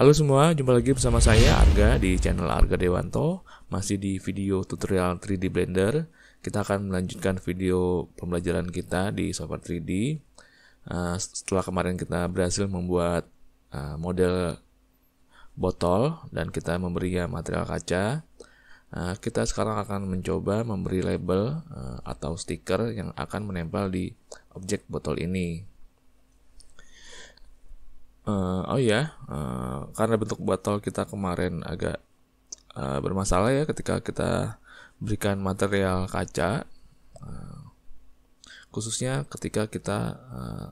Halo semua, jumpa lagi bersama saya Arga di channel Arga Dewanto Masih di video tutorial 3D Blender Kita akan melanjutkan video pembelajaran kita di software 3D eh, Setelah kemarin kita berhasil membuat eh, model botol Dan kita memberi ya material kaca eh, Kita sekarang akan mencoba memberi label atau stiker yang akan menempel di objek botol ini Uh, oh ya, uh, karena bentuk botol kita kemarin agak uh, bermasalah ya ketika kita berikan material kaca, uh, khususnya ketika kita uh,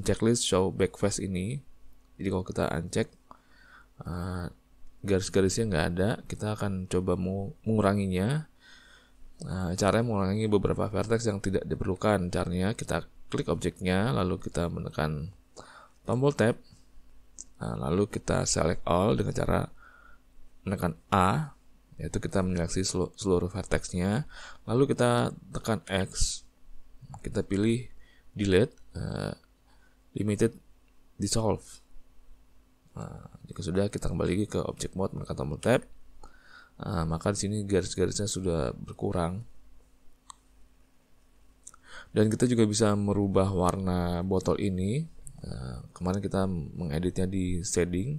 checklist show back face ini. Jadi kalau kita uncheck uh, garis-garisnya nggak ada, kita akan coba menguranginya. Nah, caranya mengurangi beberapa vertex yang tidak diperlukan. Caranya kita klik objeknya, lalu kita menekan tombol tab Nah, lalu kita select all dengan cara menekan A, yaitu kita menyeleksi seluruh, vertexnya. Lalu kita tekan X, kita pilih delete uh, limited dissolve. Nah, jika sudah kita kembali ke object mode menekan tombol tab. Nah, maka di sini garis-garisnya sudah berkurang. Dan kita juga bisa merubah warna botol ini Eh, kemarin kita mengeditnya di setting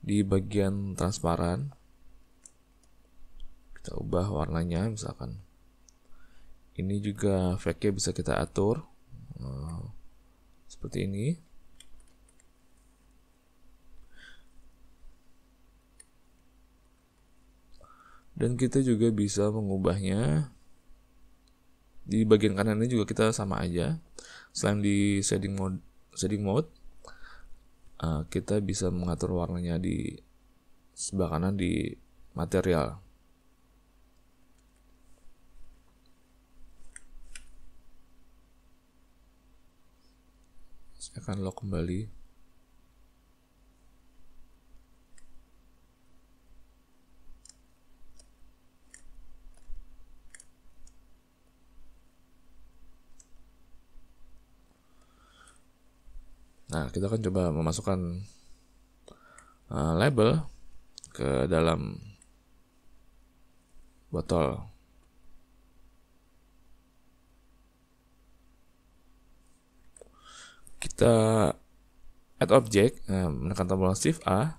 di bagian transparan kita ubah warnanya misalkan ini juga fake bisa kita atur eh, seperti ini dan kita juga bisa mengubahnya di bagian kanan ini juga kita sama aja selain di setting mode setting mode uh, kita bisa mengatur warnanya di sebelah kanan di material saya akan lock kembali Nah, kita akan coba memasukkan uh, label ke dalam botol. Kita add object, nah, menekan tombol shift A.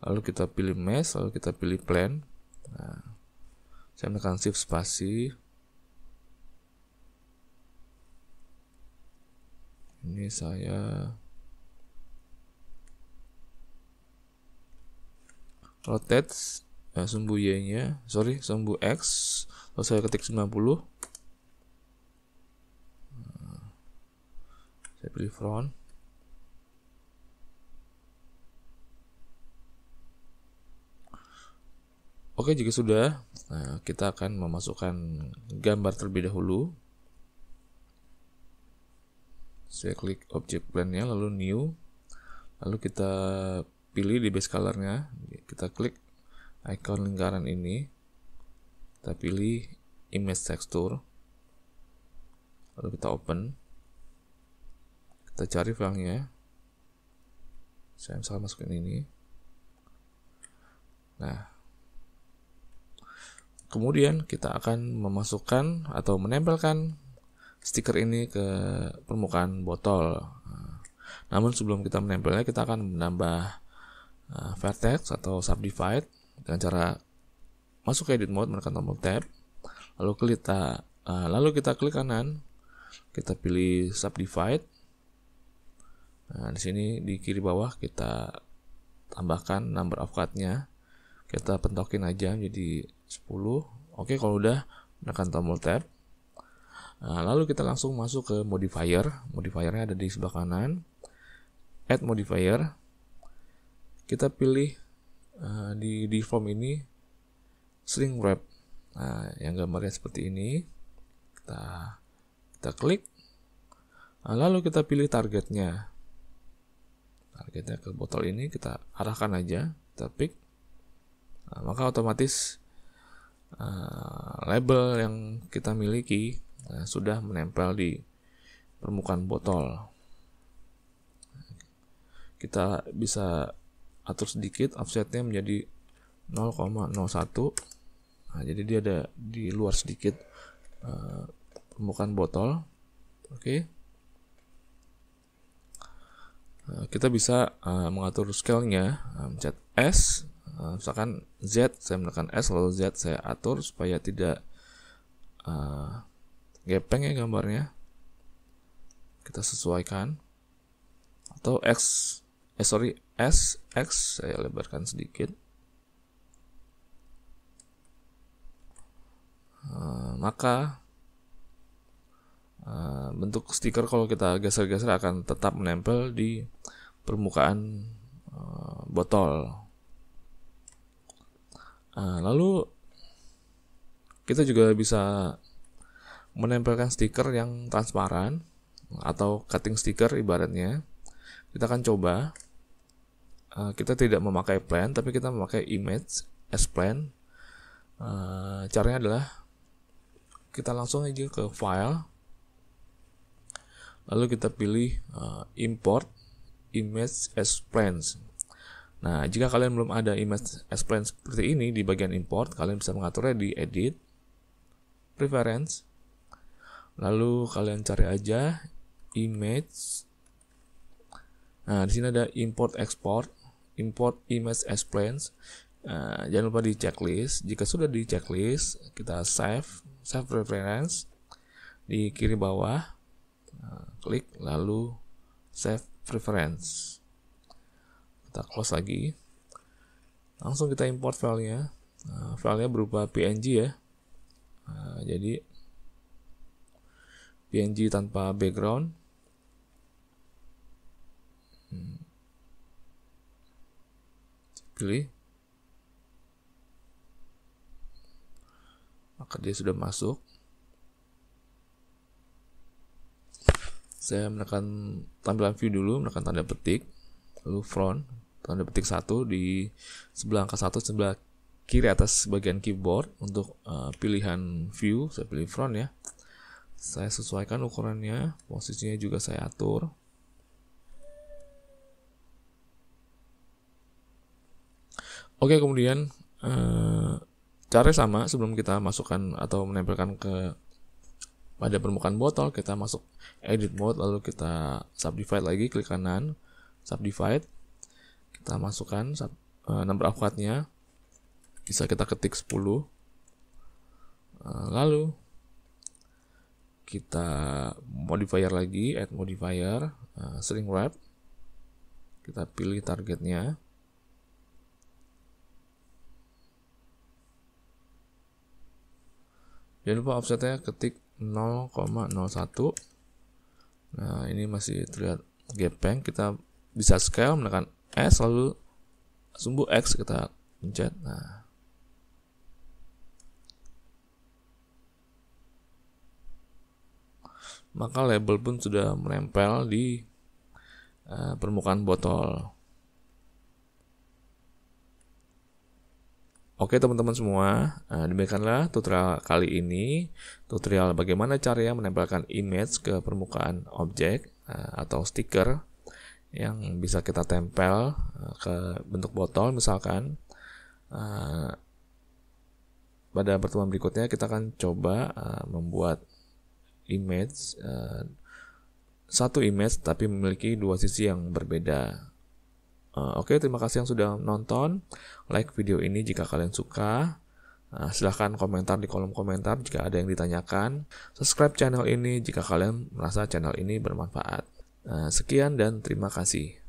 Lalu kita pilih mesh, lalu kita pilih plan. Nah, saya menekan shift spasi, ini saya rotate ya, sumbu y nya sorry sumbu x lalu saya ketik 90 nah, saya pilih front Oke, jika sudah, nah, kita akan memasukkan gambar terlebih dahulu saya klik object plane nya lalu new lalu kita pilih di base color-nya kita klik icon lingkaran ini kita pilih image texture lalu kita open kita cari filenya saya misalnya masukin ini nah kemudian kita akan memasukkan atau menempelkan stiker ini ke permukaan botol. Nah, namun sebelum kita menempelnya kita akan menambah vertex eh, atau subdivide dengan cara masuk ke edit mode menekan tombol tab lalu kita eh, lalu kita klik kanan kita pilih subdivide nah di sini di kiri bawah kita tambahkan number of cutnya, nya kita pentokin aja jadi 10 oke kalau udah menekan tombol tab Nah, lalu kita langsung masuk ke modifier. Modifiernya ada di sebelah kanan. Add modifier. Kita pilih uh, di deform ini string wrap. Nah, yang gambarnya seperti ini. Kita kita klik. Nah, lalu kita pilih targetnya. Targetnya ke botol ini kita arahkan aja, kita pick. Nah, maka otomatis uh, label yang kita miliki nah, sudah menempel di permukaan botol. Kita bisa atur sedikit offsetnya menjadi 0,01. Nah, jadi dia ada di luar sedikit uh, permukaan botol. Oke. Okay. Uh, eh, kita bisa uh, mengatur scale-nya, uh, mencet S, uh, misalkan Z, saya menekan S, lalu Z saya atur supaya tidak uh, gepeng ya gambarnya kita sesuaikan atau X eh sorry S X saya lebarkan sedikit eh, maka eh, bentuk stiker kalau kita geser-geser akan tetap menempel di permukaan uh, botol lalu kita juga bisa menempelkan stiker yang transparan atau cutting stiker ibaratnya. Kita akan coba. Eh, kita tidak memakai plan, tapi kita memakai image as plan. Eh, caranya adalah kita langsung aja ke file, lalu kita pilih eh, import image as plans. Nah, jika kalian belum ada image as plans seperti ini di bagian import, kalian bisa mengaturnya di edit, preference, lalu kalian cari aja image nah di sini ada import export import image as plans uh, jangan lupa di checklist jika sudah di checklist kita save save reference di kiri bawah uh, klik lalu save preference kita close lagi langsung kita import filenya uh, filenya berupa png ya uh, jadi PNG tanpa background hmm. pilih maka dia sudah masuk saya menekan tampilan view dulu menekan tanda petik lalu front tanda petik satu di sebelah angka satu sebelah kiri atas bagian keyboard untuk uh, pilihan view saya pilih front ya saya sesuaikan ukurannya, posisinya juga saya atur. Oke, kemudian eh, cara sama sebelum kita masukkan atau menempelkan ke pada permukaan botol, kita masuk edit mode, lalu kita subdivide lagi, klik kanan, subdivide, kita masukkan sub, eh, number of cut bisa kita ketik 10, eh, lalu kita modifier lagi add modifier uh, string wrap kita pilih targetnya jangan lupa offsetnya ketik 0,01 nah ini masih terlihat gepeng kita bisa scale menekan S lalu sumbu X kita pencet nah maka label pun sudah menempel di uh, permukaan botol. Oke teman-teman semua, nah, demikianlah tutorial kali ini, tutorial bagaimana cara ya menempelkan image ke permukaan objek uh, atau stiker yang bisa kita tempel ke bentuk botol misalkan. pada pertemuan berikutnya kita akan coba membuat image uh, satu image tapi memiliki dua sisi yang berbeda. Uh, Oke, okay, terima kasih yang sudah nonton. Like video ini jika kalian suka. Uh, silahkan komentar di kolom komentar jika ada yang ditanyakan. Subscribe channel ini jika kalian merasa channel ini bermanfaat. Uh, sekian dan terima kasih.